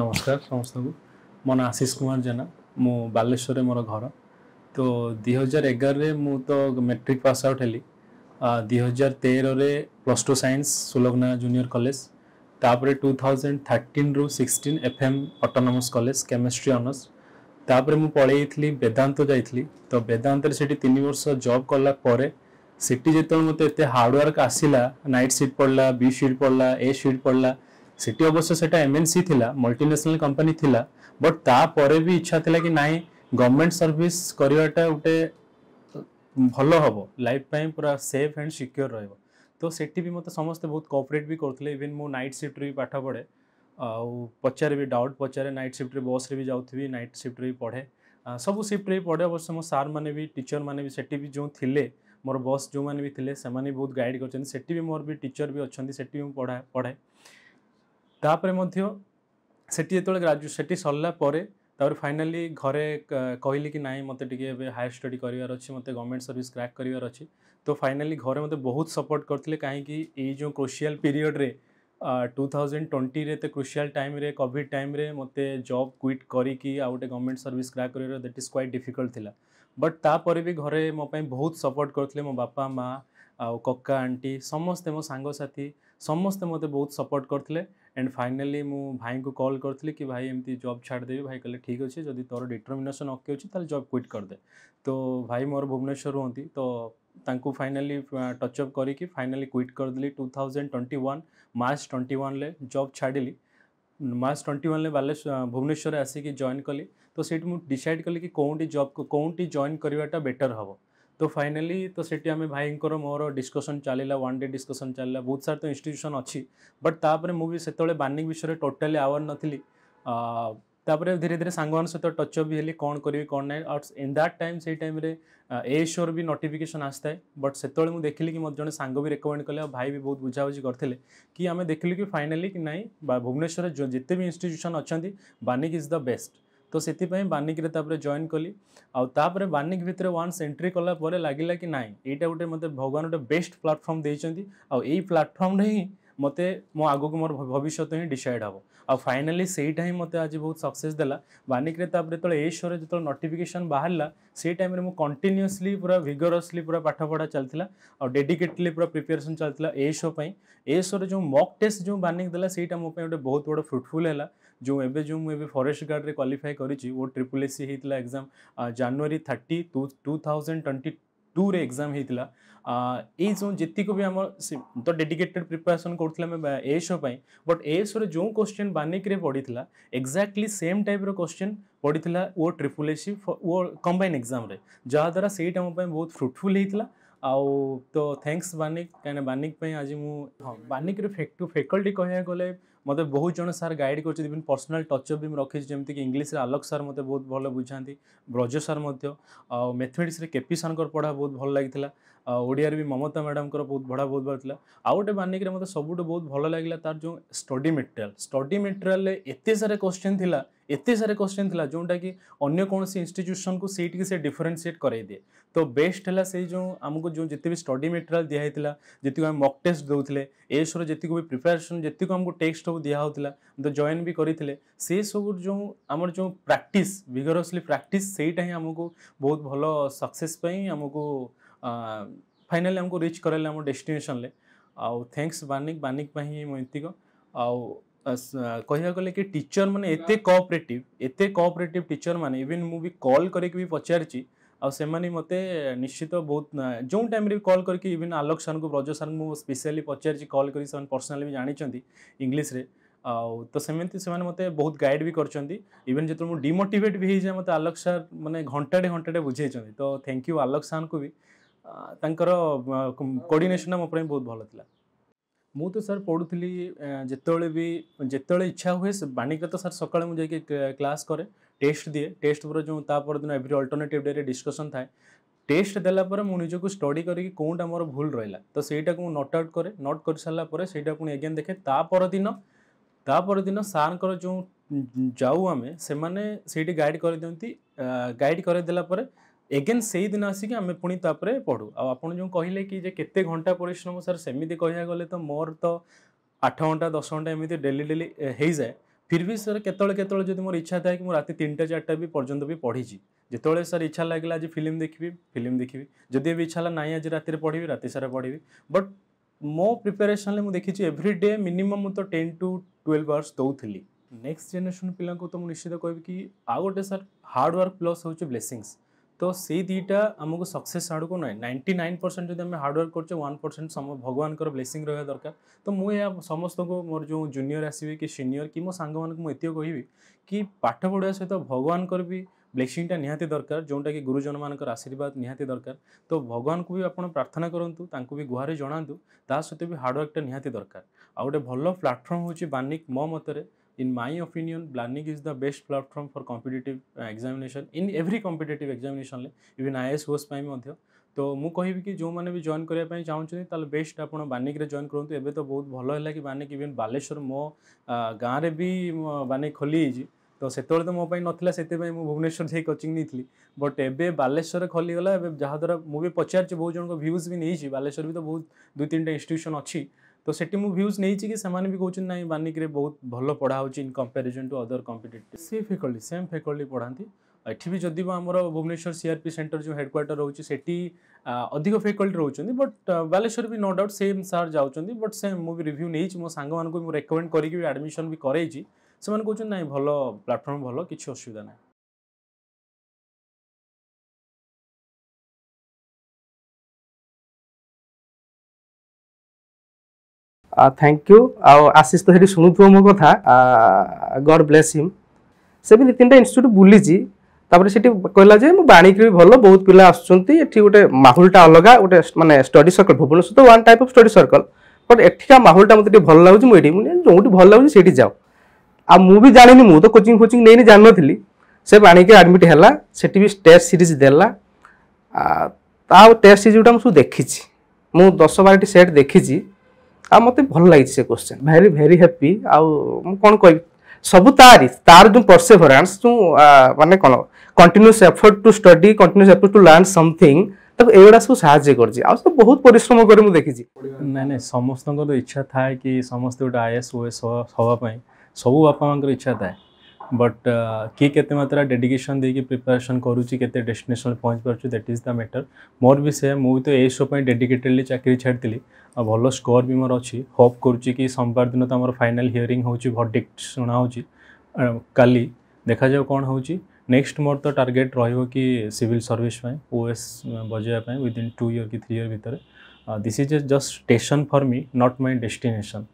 ନମସ୍କାର ସମସ୍ତଙ୍କୁ ମୋ ନାଁ ଆଶିଷ କୁମାର ଜେନା ମୁଁ ବାଲେଶ୍ୱରରେ ମୋର ଘର ତ ଦୁଇ ହଜାର ଏଗାରରେ ମୁଁ ତ ମେଟ୍ରିକ୍ ପାସ୍ ଆଉଟ୍ ହେଲି ଦୁଇ ହଜାର ତେରରେ plus two science Sulagna junior college ତାପରେ ଟୁ ଥାଉଜେଣ୍ଡ ଥାର୍ଟିନ୍ରୁ sixteen F M autonomous college chemistry honours ତାପରେ ମୁଁ ପଳେଇଥିଲି ବେଦାନ୍ତ ଯାଇଥିଲି ତ ବେଦାନ୍ତରେ ସେଠି ତିନି ବର୍ଷ ଜବ୍ କଲା ପରେ ସେଠି ଯେତେବେଳେ ମୋତେ ଏତେ ହାର୍ଡ଼ୱାର୍କ ଆସିଲା ନାଇଟ୍ ସିଟ୍ ପଡ଼ିଲା ବି ସିଟ୍ ପଡ଼ିଲା ଏ ସିଟ୍ ପଡ଼ିଲା ସେଠି ଅବଶ୍ୟ ସେଟା ଏମଏନସି ଥିଲା ମଲ୍ଟିନ୍ୟାସନାଲ୍ କମ୍ପାନୀ ଥିଲା ବଟ୍ ତାପରେ ବି ଇଚ୍ଛା ଥିଲା କି ନାହିଁ ଗଭର୍ଣ୍ଣମେଣ୍ଟ ସର୍ଭିସ୍ କରିବାଟା ଗୋଟେ ଭଲ ହେବ ଲାଇଫ୍ ପାଇଁ ପୁରା ସେଫ୍ ଆଣ୍ଡ ସିକ୍ୟୋର ରହିବ ତ ସେଠି ବି ମୋତେ ସମସ୍ତେ ବହୁତ କୋଅପରେଟ୍ ବି କରୁଥିଲେ ଇଭିନ୍ ମୁଁ ନାଇଟ୍ ସିଫ୍ଟରେ ବି ପାଠ ପଢ଼େ ଆଉ ପଚାରେ ବି ଡାଉଟ୍ ପଚାରେ ନାଇଟ୍ ସିଫ୍ଟରେ ବସ୍ରେ ବି ଯାଉଥିବି ନାଇଟ୍ ସିଫ୍ଟରେ ବି ପଢ଼େ ସବୁ ସିଫ୍ଟରେ ବି ପଢ଼େ ଅବଶ୍ୟ ମୋ ସାର୍ମାନେ ବି ଟିଚର୍ମାନେ ବି ସେଠି ବି ଯେଉଁ ଥିଲେ ମୋର ବସ୍ ଯେଉଁମାନେ ବି ଥିଲେ ସେମାନେ ବି ବହୁତ ଗାଇଡ଼ କରିଛନ୍ତି ସେଠି ବି ମୋର ବି ଟିଚର୍ ବି ଅଛନ୍ତି ସେଠି ବି ମୁଁ ପଢ଼ା ପଢ଼ାଏ तापर मध्य जिते ग्राजुए सरलापर तापर फाइनाली घरे कहली कि नाई मत हायर स्टडी करार अच्छे मत गवर्नमेंट सर्विस क्राक करार अच्छे तो फाइनाली घरे मत बहुत सपोर्ट करते कहीं जो क्रोशियाल पीरियड रे टू थाउजेंड ट्वेंटी तो क्रोशियाल टाइम कॉविड टाइम मत जब क्विट करी आउटे गवर्नमेंट सर्विस क्राक कर दैट इज क्वैट डिफिकल्टा बट तापर भी घरे मोपाई बहुत सपोर्ट करते मो बापा माँ आ कका आंटी समस्ते मो सांगसाथी समस्ते मत बहुत सपोर्ट करते एंड फाइनाली मु भाई को कल करी कि भाई एमती जॉब छाड़ देवी भाई कहे ठीक अच्छे जदि तोर डिटरमेसन अके अच्छे तेल जब क्विट करदे तो भाई मोर भुवनेश्वर हूँ तो फाइनाली टचअप करी फाइनाली क्विट करदेली two thousand twenty one March twenty one जब छाड़ी March twenty one Baleswar Bhubaneswar आसिक जॉन कली तो सीट मुझे डिसाइड कली कि कौटी जब कौटी जॉन करवाटा बेटर हाँ तो फाइनाली तो ସେଠି ଆମେ ଭାଇଙ୍କର ମୋର ଡିସ୍କସନ୍ ଚାଲିଲା ୱାନ୍ ଡେ ଡିସ୍କସନ୍ ଚାଲିଲା ବହୁତ ସାରା ତ ଇନଷ୍ଟିଟ୍ୟୁସନ୍ ଅଛି ବଟ୍ ତାପରେ ମୁଁ ବି ସେତେବେଳେ ବାର୍ଣ୍ଣିଂ ବିଷୟରେ ଟୋଟାଲି ଆୱାର୍ ନଥିଲି ତାପରେ ଧୀରେ ଧୀରେ ସାଙ୍ଗମାନଙ୍କ ସହିତ ଟଚ୍ ଅପ୍ ବି ହେଲି କ'ଣ କରିବି କ'ଣ ନାହିଁ ଆଉ ଇନ୍ ଦ୍ୟାଟ୍ ଟାଇମ୍ ସେଇ ଟାଇମ୍ରେ ଏ ସୋର ବି ନୋଟିଫିକେସନ୍ ଆସିଥାଏ ବଟ୍ ସେତେବେଳେ ମୁଁ ଦେଖିଲି କି ମୋତେ ଜଣେ ସାଙ୍ଗ ବି ରେକମେଣ୍ଡ କଲେ ଆଉ ଭାଇ ବି ବହୁତ ବୁଝାବୁଝି କରିଥିଲେ କି ଆମେ ଦେଖିଲୁ କି ଫାଇନାଲି କି ନାହିଁ ବା ଭୁବନେଶ୍ୱରରେ ଯେତେ ବି ଇନଷ୍ଟିଟ୍ୟୁସନ୍ ଅଛନ୍ତି ବାନିକ୍ ଇଜ୍ ଦ ବେଷ୍ଟ তো ସେଥିପାଇଁ ବାନିକରେ ତାପରେ ଜଏନ୍ କଲି ଆଉ ତାପରେ ବାନିକ ଭିତରେ ୱାନ୍ସ ଏଣ୍ଟ୍ରି କଲା ପରେ ଲାଗିଲା କି ନାହିଁ ଏଇଟା ଗୋଟେ ମୋତେ ଭଗବାନ ଗୋଟେ ବେଷ୍ଟ ପ୍ଲାଟଫର୍ମ ଦେଇଛନ୍ତି ଆଉ ଏଇ ପ୍ଲାଟଫର୍ମରେ ହିଁ মতে ম আগো গো মোর ভবিষ্যৎ হে ডিসাইড হবো আর ফাইনালি সেই টাইম মতে আজি বহুত সাকসেস দেলা বানিকে তাপরে তলে এশোরে যত নোটিফিকেশন বাহিরলা সেই টাইমে ম কন্টিনিউয়াসলি পুরা ভিগোরাসলি পুরা পাঠ পড়া চলতিলা আর ডেডিকেটলি পুরা প্রিপারেশন চলতিলা এশো পই এশোরে যে মক টেস্ট যে বানিকে দেলা সেই টাইমে ম পই বহুত বড় ফ্রুটফুল হলা যে এবে যে ম এবে ফরেস্ট গার্ড রে কোয়ালিফাই করিছি ও ট্রিপল এসি হিতলা एग्जाम জানুয়ারি 30 2022 टू रे एग्जाम होता ये जो जितक भी आम तो डेडिकेटेड प्रिपेरेसन करें ए शो पर बट ए शो रे जो क्वेश्चन बानिक पड़ी था एक्जाक्टली सेम टाइप रोश्चे पड़ी था ओ ट्रिपुल ए ओ कंबाइन एग्जाम जहाद्वारा से बहुत फ्रुटफुल होता आउ तो थैंक्स बानिक कहीं बानिक आज मुझे हाँ बानिक फैकल्टी कह गए মতো বহু জন স্যার গাইড করছে ইভিন পর্সনাল টচঅপ বি রাখিছি যেমি ইংলিশে আলোক স্যার মতো বহু ভালো বুঝাতে ব্রজ স্যার মধ্যে আ ম্যাথমেটিক্সে কেপি স্যার পড়া বহু ভাল লাগিলা ଓଡ଼ିଆରେ ବି ମମତା ମ୍ୟାଡ଼ାମଙ୍କର ବହୁତ ବଢ଼ା ବହୁତ ଭଲ ଥିଲା ଆଉ ଗୋଟେ ବାନିକରେ ମୋତେ ସବୁଠୁ ବହୁତ ଭଲ ଲାଗିଲା ତାର ଯେଉଁ ଷ୍ଟଡି ମେଟେରିଆଲ୍ ଷ୍ଟଡି ମେଟେରିଆଲ୍ରେ ଏତେ ସାରା କୋଶ୍ଚିନ୍ ଥିଲା ଏତେ ସାରା କୋଶ୍ଚିନ୍ ଥିଲା ଯେଉଁଟାକି ଅନ୍ୟ କୌଣସି ଇନଷ୍ଟିଚ୍ୟୁସନ୍କୁ ସେଇଠିକି ସେ ଡିଫରେନ୍ସିଏଟ୍ କରାଇଦିଏ ତ ବେଷ୍ଟ ହେଲା ସେଇ ଯେଉଁ ଆମକୁ ଯେଉଁ ଯେତେ ବି ଷ୍ଟଡି ମେଟେରିଆଲ୍ ଦିଆହେଇଥିଲା ଯେତିକି ଆମେ ମକ୍ ଟେଷ୍ଟ ଦେଉଥିଲେ ଏସର ଯେତିକି ବି ପ୍ରିପାରେସନ୍ ଯେତିକି ଆମକୁ ଟେକ୍ସଟ ସବୁ ଦିଆହେଉଥିଲା ତ ଜଏନ୍ ବି କରିଥିଲେ ସେସବୁ ଯେଉଁ ଆମର ଯେଉଁ ପ୍ରାକ୍ଟିସ୍ ଭିଗରସଲି ପ୍ରାକ୍ଟିସ୍ ସେଇଟା ହିଁ ଆମକୁ ବହୁତ ଭଲ ସକ୍ସେସ୍ ପାଇଁ ଆମକୁ फाइनाली आमको रिच कर डेस्टेसन आंक्स बानिक बानिक इतक आ कह गल टीचर मैंने एत कोअपरेटिव एत कोअपरेटिव टीचर मैंने इवेन मुझे कल कर पचारे मत निश्चित बहुत जो टाइम कल करके इवेन आलोक सर को ब्रज सर मुझे स्पेशली पचारि कल कर पर्सनाली भी जानते इंग्लीश तो सेमती से मत बहुत गाइड भी इवेन जो डीमोटेट भी हो जाए मतलब आलोक सर मैंने घंटाटे घंटाटे बुझे तो थैंक यू आलोक सर को भी ତାଙ୍କର କୋଡ଼ିନେସନ୍ଟା ମୋ ପାଇଁ ବହୁତ ଭଲ ଥିଲା ମୁଁ ତ ସାର୍ ପଢ଼ୁଥିଲି ଯେତେବେଳେ ବି ଯେତେବେଳେ ଇଚ୍ଛା ହୁଏ ସେ ବାଣିକା ତ ସାର୍ ସକାଳେ ମୁଁ ଯାଇକି କ୍ଲାସ୍ କରେ ଟେଷ୍ଟ ଦିଏ ଟେଷ୍ଟ ପରେ ଯେଉଁ ତା ପରଦିନ ଏଭ୍ରି ଅଲ୍ଟରନେଟିଭ୍ ଡେରେ ଡିସ୍କସନ୍ ଥାଏ ଟେଷ୍ଟ ଦେଲା ପରେ ମୁଁ ନିଜକୁ ଷ୍ଟଡ଼ି କରିକି କେଉଁଟା ମୋର ଭୁଲ ରହିଲା ତ ସେଇଟାକୁ ମୁଁ ନଟ୍ ଆଉଟ୍ କରେ ନଟ୍ କରିସାରିଲା ପରେ ସେଇଟା ପୁଣି ଏଗେନ୍ ଦେଖେ ତା ପରଦିନ ତା ପରଦିନ ସାର୍ଙ୍କର ଯେଉଁ ଯାଉ ଆମେ ସେମାନେ ସେଇଠି ଗାଇଡ଼ କରିଦିଅନ୍ତି ଗାଇଡ଼ କରିଦେଲା ପରେ ଏଗେନ୍ ସେଇ ଦିନ ଆସିକି ଆମେ ପୁଣି ତାପରେ ପଢ଼ୁ ଆଉ ଆପଣ ଯେଉଁ କହିଲେ କି ଯେ କେତେ ଘଣ୍ଟା ପରିଶ୍ରମ ସାର୍ ସେମିତି କହିବାକୁ ଗଲେ ତ ମୋର ତ ଆଠ ଘଣ୍ଟା ଦଶ ଘଣ୍ଟା ଏମିତି ଡେଲି ଡେଲି ହେଇଯାଏ ଫିର୍ ବି ସାର୍ କେତେବେଳେ କେତେବେଳେ ଯଦି ମୋର ଇଚ୍ଛା ଥାଏ କି ମୁଁ ରାତି ତିନିଟା ଚାରିଟା ବି ପର୍ଯ୍ୟନ୍ତ ବି ପଢ଼ିଛି ଯେତେବେଳେ ସାର୍ ଇଚ୍ଛା ଲାଗିଲା ଆଜି ଫିଲ୍ମ ଦେଖିବି ଫିଲ୍ମ ଦେଖିବି ଯଦି ଏବେ ଇଚ୍ଛା ହେଲା ନାହିଁ ଆଜି ରାତିରେ ପଢ଼ିବି ରାତି ସାରା ପଢ଼ିବି ବଟ୍ ମୋ ପ୍ରିପାରେସନ୍ରେ ମୁଁ ଦେଖିଛି ଏଭ୍ରି ଡେ ମିନିମମ୍ ମୁଁ ତ ଟେନ୍ ଟୁ ଟୁଏଲ୍ଭ ଆୱାର୍ସ ଦେଉଥିଲି ନେକ୍ସଟ ଜେନେରେସନ୍ ପିଲାଙ୍କୁ ତ ମୁଁ ନିଶ୍ଚିତ କହିବି କି ଆଉ ଗୋଟେ ସାର୍ ହାର୍ଡ଼ ୱାର୍କ ପ୍ଲସ୍ ହେଉଛି ବ୍ଲେସିଂସ୍ ତ ସେଇ ଦୁଇଟା ଆମକୁ ସକ୍ସେସ୍ ଆଡ଼କୁ ନୁହେଁ ନାଇଣ୍ଟି ନାଇନ୍ ପରସେଣ୍ଟ ଯଦି ଆମେ ହାର୍ଡ଼ୱାର୍କ କରୁଛେ ୱାନ୍ ପରସେଣ୍ଟ ଭଗବାନଙ୍କର ବ୍ଲେସିଂ ରହିବା ଦରକାର ତ ମୁଁ ଏହା ସମସ୍ତଙ୍କୁ ମୋର ଯେଉଁ ଜୁନିୟର ଆସିବେ କି ସିନିୟର କି ମୋ ସାଙ୍ଗମାନଙ୍କୁ ମୁଁ ଏତିକି କହିବି କି ପାଠ ପଢ଼ିବା ସହିତ ଭଗବାନଙ୍କର ବି ବ୍ଲେସିଂଟା ନିହାତି ଦରକାର ଯେଉଁଟାକି ଗୁରୁଜନମାନଙ୍କର ଆଶୀର୍ବାଦ ନିହାତି ଦରକାର ତ ଭଗବାନଙ୍କୁ ବି ଆପଣ ପ୍ରାର୍ଥନା କରନ୍ତୁ ତାଙ୍କୁ ବି ଗୁହାରେ ଜଣାନ୍ତୁ ତା ସହିତ ବି ହାର୍ଡ଼ୱାର୍କଟା ନିହାତି ଦରକାର ଆଉ ଗୋଟେ ଭଲ ପ୍ଲାଟଫର୍ମ ହେଉଛି ବାନିକ୍ ମୋ ମତରେ इन my opinion blanik is the best platform for competitive uh, examination in every competitive examination le even ias host तो मुझे कि जो मैंने भी जॉन करने चाहते तो बेस्ट आपड़ा बानिक जॉन करते एवं तो बहुत भल है कि बानिक इवेन बालेश्वर मो गाँव में भी बानिक खोली तो से तो मोबाइल नाला से मुझे भुवनेश्वर जाए कोचिंग नहीं थी बट एव बालेश्वर खोली गला जहाद्वारा मुझे पचार जन पचार्यूज भी नहीं बालेश्वर भी तो बहुत दुई तीन टाइम इन्यूशन अच्छी तो से मुझे भ्यूज नहीं कि से कौन ना वानिक बहुत भल पढ़ा in comparison to other competitive faculty same faculty पढ़ाती एटी भी जदि आमर भुवनेश्वर सीआरपी सेन्टर जो हेडक्वाटर रोचे से अधिक फैकल्टी रोचान बट बालेश्वर भी नो डाउट सेम सार जाऊँच बट सेम मुझे रिव्यू नहीं मो सांग रेकमेंड करी आडमिशन भी कराई से कौन ना भल प्लाटफर्म भल कि असुविधा ना थैंक यू आशीष तो ये शुणुव मो कथा गड ब्लेस हिम से भी तीन टा इन्यूट बुली ତାପରେ ସେଠି କହିଲା ଯେ ମୁଁ ବାଣିକିରେ ବି ଭଲ ବହୁତ ପିଲା ଆସୁଛନ୍ତି ଏଠି ଗୋଟେ ମାହୁଲଟା ଅଲଗା ଗୋଟେ ମାନେ ଷ୍ଟଡି ସର୍କଲ ଭୁବନେଶ୍ୱର ତ one type of study circle but ଏଠିକା ମାହୁଲଟା ମୋତେ ଟିକେ ଭଲ ଲାଗୁଛି ମୁଁ ଏଠି ମୁଁ ଯେଉଁଠି ଭଲ ଲାଗୁଛି ସେଇଠି ଯାଉ ଆଉ ମୁଁ ବି ଜାଣିନି ମୁଁ ତ କୋଚିଂ ଫୋଚିଂ ନେଇନି ଜାଣିନଥିଲି ସେ ବାଣିକିରେ ଆଡ଼ମିଟ୍ ହେଲା ସେଠି ବି ଟେଷ୍ଟ ସିରିଜ୍ ଦେଲା ତା ଟେଷ୍ଟ ସିରିଜ୍ ଯେଉଁଟା ମୁଁ ସବୁ ଦେଖିଛି ମୁଁ ଦଶ ବାରଟି ସେଟ୍ ଦେଖିଛି ଆଉ ମୋତେ ଭଲ ଲାଗିଛି ସେ କ୍ୱେଶ୍ଚନ୍ ଭେରି ଭେରି ହ୍ୟାପି ଆଉ ମୁଁ କ'ଣ କହିବି ସବୁ ତାରି ତାର ଯେଉଁ ପରସେଭରାନ୍ସ ଯେଉଁ ମାନେ କ'ଣ continuous effort to study continuous effort to learn something ତାକୁ ଏଗୁଡ଼ା ସବୁ ସାହାଯ୍ୟ କରିଛି ଆଉ ସେ ବହୁତ ପରିଶ୍ରମ କରି ମୁଁ ଦେଖିଛି ନାଇଁ ନାଇଁ ସମସ୍ତଙ୍କର ଇଚ୍ଛା ଥାଏ କି ସମସ୍ତେ ଗୋଟେ ଆଇ ଏସ୍ ଓ ଏସ୍ ହେବା ପାଇଁ ସବୁ ବାପା ମାଆଙ୍କର ଇଚ୍ଛା ଥାଏ बट किए केते मात्रा डेडिकेसन देखिए प्रिपेरेसन करुच्ची केते पहुँच पार्छु दैट इज द मैटर मोर भी से मुझे तो यही सब डेडिकेटेडली चाकरी छाड़ी और भल स्कोर भी मोर अच्छी होप कर कि सोमवार दिन तो आम फाइनाल हिअरी हो शुणा हो का देखा जाओ कौन हो नेक्स्ट मोर तो टार्गेट रोक कि सिविल सर्विस ओएस बजाइप विदिन टू इयर कि थ्री इयर भितर this is a just station for me not my destination